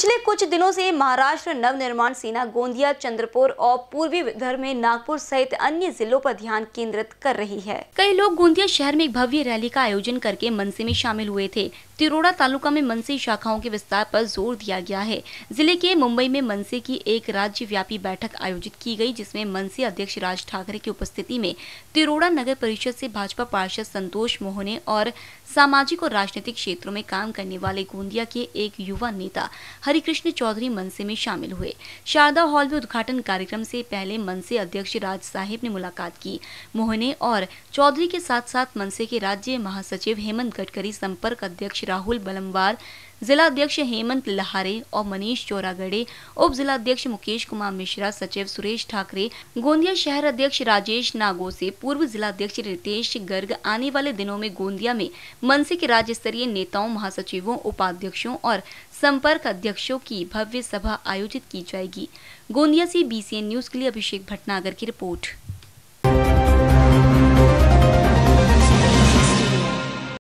पिछले कुछ दिनों से महाराष्ट्र नवनिर्माण सेना गोंदिया चंद्रपुर और पूर्वी विदर्भ में नागपुर सहित अन्य जिलों पर ध्यान केंद्रित कर रही है कई लोग गोंदिया शहर में एक भव्य रैली का आयोजन करके मनसे में शामिल हुए थे तिरोड़ा तालुका में मनसे शाखाओं के विस्तार पर जोर दिया गया है जिले के मुंबई में मनसे की एक राज्य व्यापी बैठक आयोजित की गई जिसमें मनसे अध्यक्ष राज ठाकरे की उपस्थिति में तिरोड़ा नगर परिषद से भाजपा पार्षद संतोष मोहने और सामाजिक और राजनीतिक क्षेत्रों में काम करने वाले गोंदिया के एक युवा नेता हरिकृष्ण चौधरी मनसे में शामिल हुए शारदा हॉल में उद्घाटन कार्यक्रम से पहले मनसे अध्यक्ष राज साहिब ने मुलाकात की मोहने और चौधरी के साथ साथ मनसे के राज्य महासचिव हेमंत गडकरी संपर्क अध्यक्ष राहुल बलमवार जिला अध्यक्ष हेमंत लहारे और मनीष चौरागढ़े उप जिलाध्यक्ष मुकेश कुमार मिश्रा सचिव सुरेश ठाकरे गोंदिया शहर अध्यक्ष राजेश नागो से पूर्व जिलाध्यक्ष रितेश गर्ग आने वाले दिनों में गोंदिया में मनसे के राज्य स्तरीय नेताओं महासचिवों उपाध्यक्षों और संपर्क अध्यक्षों की भव्य सभा आयोजित की जाएगी गोंदिया से बीसीएन न्यूज के लिए अभिषेक भटनागर की रिपोर्ट